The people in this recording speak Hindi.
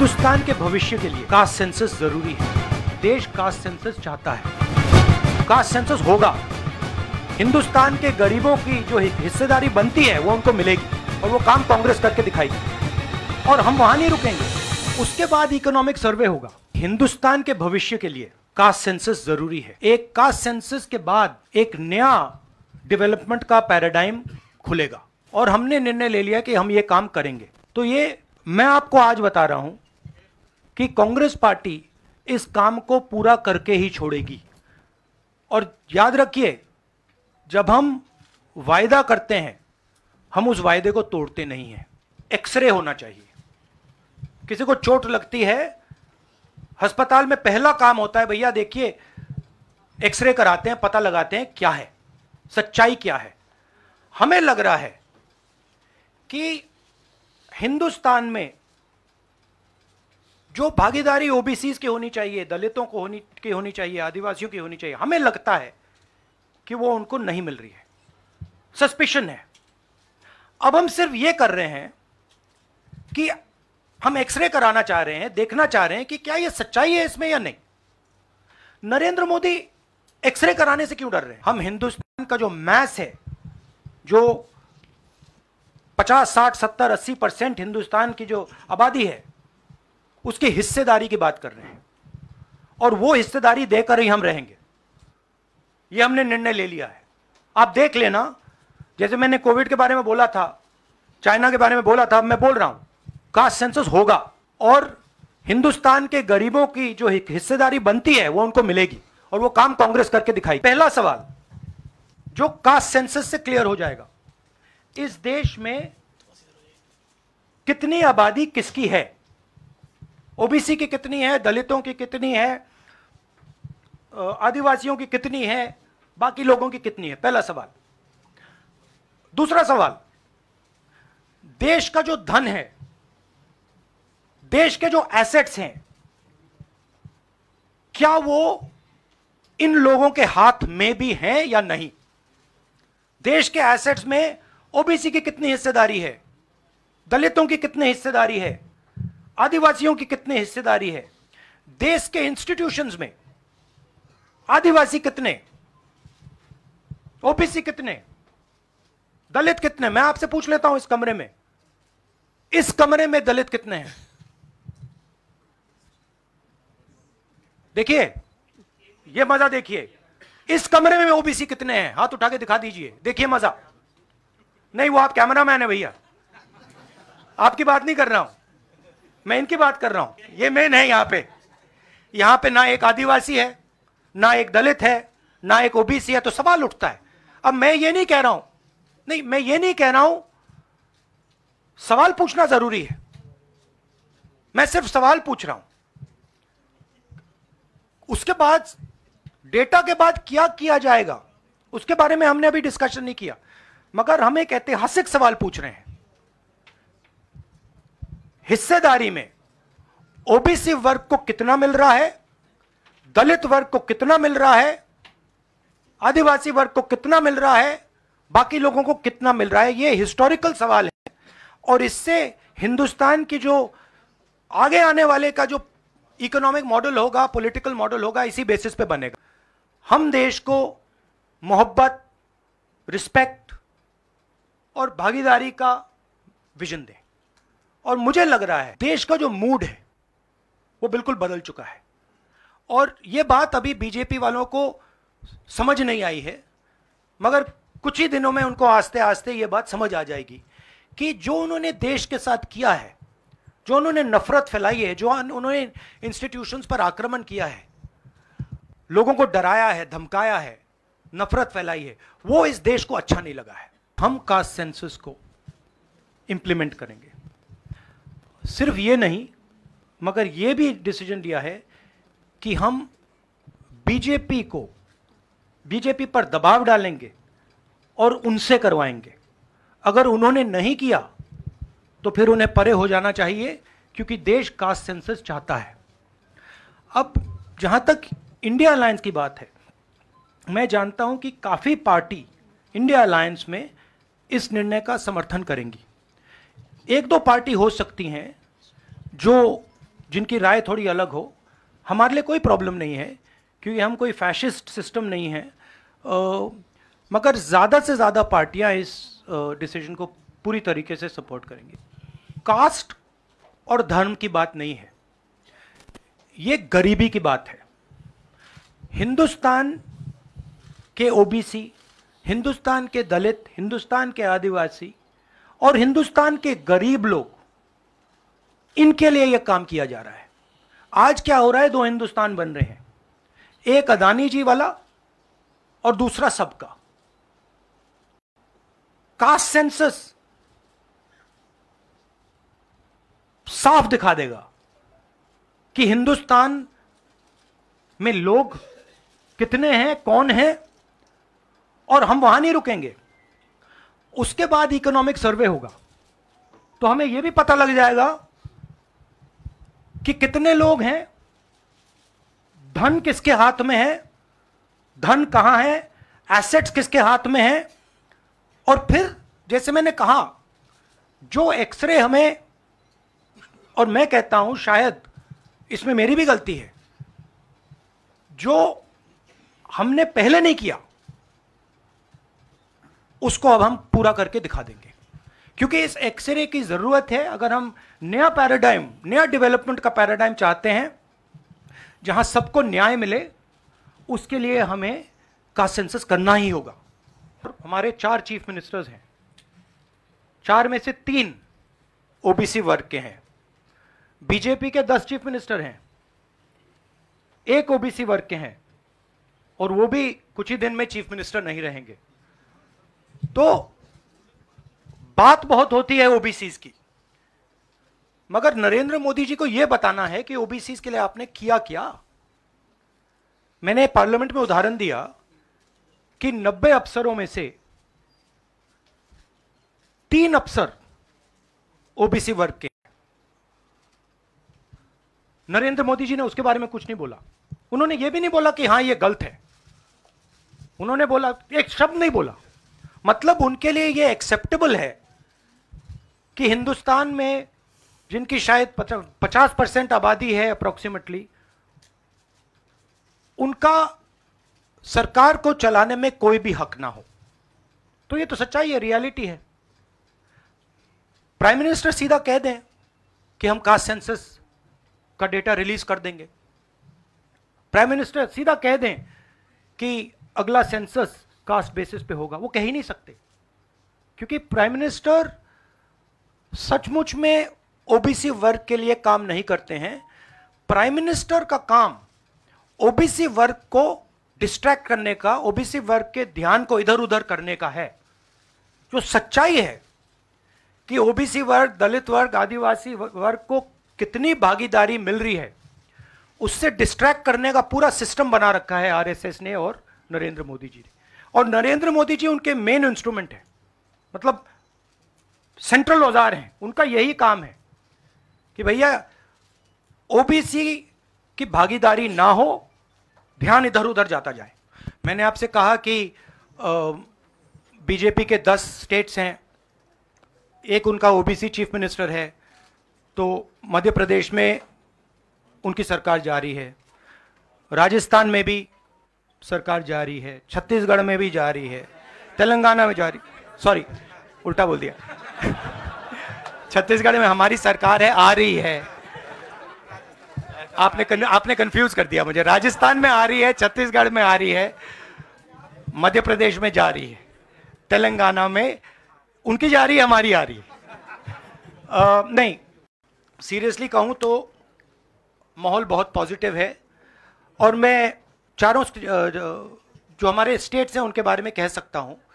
हिंदुस्तान के भविष्य के लिए कास्ट सेंसस जरूरी है देश कास्ट सेंसस चाहता है कास्ट सेंसस होगा हिंदुस्तान के गरीबों की जो हिस्सेदारी बनती है वो उनको मिलेगी और वो काम कांग्रेस करके दिखाएगी और हम वहां नहीं रुकेंगे उसके बाद इकोनॉमिक सर्वे होगा हिंदुस्तान के भविष्य के लिए कास्ट सेंसस जरूरी है एक कास्ट सेंसस के बाद एक नया डेवलपमेंट का पैराडाइम खुलेगा और हमने निर्णय ले लिया कि हम ये काम करेंगे तो ये मैं आपको आज बता रहा हूं कि कांग्रेस पार्टी इस काम को पूरा करके ही छोड़ेगी और याद रखिए जब हम वायदा करते हैं हम उस वायदे को तोड़ते नहीं हैं एक्सरे होना चाहिए किसी को चोट लगती है अस्पताल में पहला काम होता है भैया देखिए एक्सरे कराते हैं पता लगाते हैं क्या है सच्चाई क्या है हमें लग रहा है कि हिंदुस्तान में जो भागीदारी ओबीसी की होनी चाहिए दलितों को होनी की होनी चाहिए आदिवासियों की होनी चाहिए हमें लगता है कि वो उनको नहीं मिल रही है सस्पेशन है अब हम सिर्फ ये कर रहे हैं कि हम एक्सरे कराना चाह रहे हैं देखना चाह रहे हैं कि क्या ये सच्चाई है इसमें या नहीं नरेंद्र मोदी एक्सरे कराने से क्यों डर रहे हैं हम हिंदुस्तान का जो मैस है जो 50, 60, 70, 80 परसेंट हिंदुस्तान की जो आबादी है उसकी हिस्सेदारी की बात कर रहे हैं और वो हिस्सेदारी देकर ही हम रहेंगे ये हमने निर्णय ले लिया है आप देख लेना जैसे मैंने कोविड के बारे में बोला था चाइना के बारे में बोला था मैं बोल रहा हूं कास्ट सेंसस होगा और हिंदुस्तान के गरीबों की जो हिस्सेदारी बनती है वो उनको मिलेगी और वो काम कांग्रेस करके दिखाई पहला सवाल जो कास्ट सेंसस से क्लियर हो जाएगा इस देश में कितनी आबादी किसकी है ओबीसी की कितनी है दलितों की कितनी है आदिवासियों की कितनी है बाकी लोगों की कितनी है पहला सवाल दूसरा सवाल देश का जो धन है देश के जो एसेट्स हैं क्या वो इन लोगों के हाथ में भी हैं या नहीं देश के एसेट्स में ओबीसी की कितनी हिस्सेदारी है दलितों की कितनी हिस्सेदारी है आदिवासियों की कितनी हिस्सेदारी है देश के इंस्टीट्यूशंस में आदिवासी कितने ओबीसी कितने दलित कितने मैं आपसे पूछ लेता हूं इस कमरे में इस कमरे में दलित कितने हैं देखिए यह मजा देखिए इस कमरे में ओबीसी कितने हैं हाथ उठा के दिखा दीजिए देखिए मजा नहीं वो आप कैमरा मैन है भैया आपकी बात नहीं कर रहा हूं मैं इनकी बात कर रहा हूं ये मेन है यहां पे यहां पे ना एक आदिवासी है ना एक दलित है ना एक ओबीसी है तो सवाल उठता है अब मैं ये नहीं कह रहा हूं नहीं मैं ये नहीं कह रहा हूं सवाल पूछना जरूरी है मैं सिर्फ सवाल पूछ रहा हूं उसके बाद डेटा के बाद क्या किया जाएगा उसके बारे में हमने अभी डिस्कशन नहीं किया मगर हम एक ऐतिहासिक सवाल पूछ रहे हैं हिस्सेदारी में ओबीसी वर्ग को कितना मिल रहा है दलित वर्ग को कितना मिल रहा है आदिवासी वर्ग को कितना मिल रहा है बाकी लोगों को कितना मिल रहा है ये हिस्टोरिकल सवाल है और इससे हिंदुस्तान की जो आगे आने वाले का जो इकोनॉमिक मॉडल होगा पॉलिटिकल मॉडल होगा इसी बेसिस पे बनेगा हम देश को मोहब्बत रिस्पेक्ट और भागीदारी का विजन दें और मुझे लग रहा है देश का जो मूड है वो बिल्कुल बदल चुका है और ये बात अभी बीजेपी वालों को समझ नहीं आई है मगर कुछ ही दिनों में उनको आस्ते आस्ते ये बात समझ आ जाएगी कि जो उन्होंने देश के साथ किया है जो उन्होंने नफरत फैलाई है जो उन्होंने इंस्टीट्यूशंस पर आक्रमण किया है लोगों को डराया है धमकाया है नफरत फैलाई है वो इस देश को अच्छा नहीं लगा है हम कास्ट सेंसस को इम्प्लीमेंट करेंगे सिर्फ ये नहीं मगर ये भी डिसीजन लिया है कि हम बीजेपी को बीजेपी पर दबाव डालेंगे और उनसे करवाएंगे अगर उन्होंने नहीं किया तो फिर उन्हें परे हो जाना चाहिए क्योंकि देश कास्ट सेंसस चाहता है अब जहां तक इंडिया अलायंस की बात है मैं जानता हूं कि काफ़ी पार्टी इंडिया अलायंस में इस निर्णय का समर्थन करेंगी एक दो पार्टी हो सकती हैं जो जिनकी राय थोड़ी अलग हो हमारे लिए कोई प्रॉब्लम नहीं है क्योंकि हम कोई फैशिस्ट सिस्टम नहीं है आ, मगर ज़्यादा से ज़्यादा पार्टियाँ इस डिसीजन को पूरी तरीके से सपोर्ट करेंगी कास्ट और धर्म की बात नहीं है ये गरीबी की बात है हिंदुस्तान के ओबीसी हिंदुस्तान के दलित हिंदुस्तान के आदिवासी और हिंदुस्तान के गरीब लोग इनके लिए यह काम किया जा रहा है आज क्या हो रहा है दो हिंदुस्तान बन रहे हैं एक अदानी जी वाला और दूसरा सबका कास्ट सेंसस साफ दिखा देगा कि हिंदुस्तान में लोग कितने हैं कौन हैं और हम वहां नहीं रुकेंगे उसके बाद इकोनॉमिक सर्वे होगा तो हमें यह भी पता लग जाएगा कि कितने लोग हैं धन किसके हाथ में है धन कहां है एसेट्स किसके हाथ में है और फिर जैसे मैंने कहा जो एक्सरे हमें और मैं कहता हूं शायद इसमें मेरी भी गलती है जो हमने पहले नहीं किया उसको अब हम पूरा करके दिखा देंगे क्योंकि इस एक्सरे की ज़रूरत है अगर हम नया पैराडाइम नया डेवलपमेंट का पैराडाइम चाहते हैं जहां सबको न्याय मिले उसके लिए हमें का सेंसस करना ही होगा हमारे चार चीफ मिनिस्टर्स हैं चार में से तीन ओबीसी वर्ग के हैं बीजेपी के दस चीफ मिनिस्टर हैं एक ओबीसी वर्ग के हैं और वो भी कुछ ही दिन में चीफ मिनिस्टर नहीं रहेंगे तो बात बहुत होती है ओबीसी की मगर नरेंद्र मोदी जी को यह बताना है कि ओबीसी के लिए आपने किया क्या मैंने पार्लियामेंट में उदाहरण दिया कि 90 अफसरों में से तीन अफसर ओबीसी वर्ग के नरेंद्र मोदी जी ने उसके बारे में कुछ नहीं बोला उन्होंने यह भी नहीं बोला कि हां यह गलत है उन्होंने बोला एक शब्द नहीं बोला मतलब उनके लिए ये एक्सेप्टेबल है कि हिंदुस्तान में जिनकी शायद पचास परसेंट आबादी है अप्रोक्सीमेटली उनका सरकार को चलाने में कोई भी हक ना हो तो ये तो सच्चाई है रियलिटी है प्राइम मिनिस्टर सीधा कह दें कि हम कास्ट सेंसस का डेटा रिलीज कर देंगे प्राइम मिनिस्टर सीधा कह दें कि अगला सेंसस कास्ट बेसिस पे होगा वो कह ही नहीं सकते क्योंकि प्राइम मिनिस्टर सचमुच में ओबीसी वर्ग के लिए काम नहीं करते हैं प्राइम मिनिस्टर का काम ओबीसी वर्ग को डिस्ट्रैक्ट करने का ओबीसी वर्ग के ध्यान को इधर उधर करने का है जो सच्चाई है कि ओबीसी वर्ग दलित वर्ग आदिवासी वर्ग को कितनी भागीदारी मिल रही है उससे डिस्ट्रैक्ट करने का पूरा सिस्टम बना रखा है आरएसएस ने और नरेंद्र मोदी जी ने और नरेंद्र मोदी जी उनके मेन इंस्ट्रूमेंट है मतलब सेंट्रल औजार हैं उनका यही काम है कि भैया ओबीसी की भागीदारी ना हो ध्यान इधर उधर जाता जाए मैंने आपसे कहा कि बीजेपी के दस स्टेट्स हैं एक उनका ओबीसी चीफ मिनिस्टर है तो मध्य प्रदेश में उनकी सरकार जारी है राजस्थान में भी सरकार जा रही है छत्तीसगढ़ में भी जा रही है तेलंगाना में जा रही सॉरी उल्टा बोल दिया छत्तीसगढ़ में हमारी सरकार है आ रही है आपने कन, आपने कंफ्यूज कर दिया मुझे राजस्थान में आ रही है छत्तीसगढ़ में आ रही है मध्य प्रदेश में जा रही है तेलंगाना में उनकी जा रही है हमारी आ रही है आ, नहीं सीरियसली कहूं तो माहौल बहुत पॉजिटिव है और मैं चारों जो हमारे स्टेट्स हैं उनके बारे में कह सकता हूँ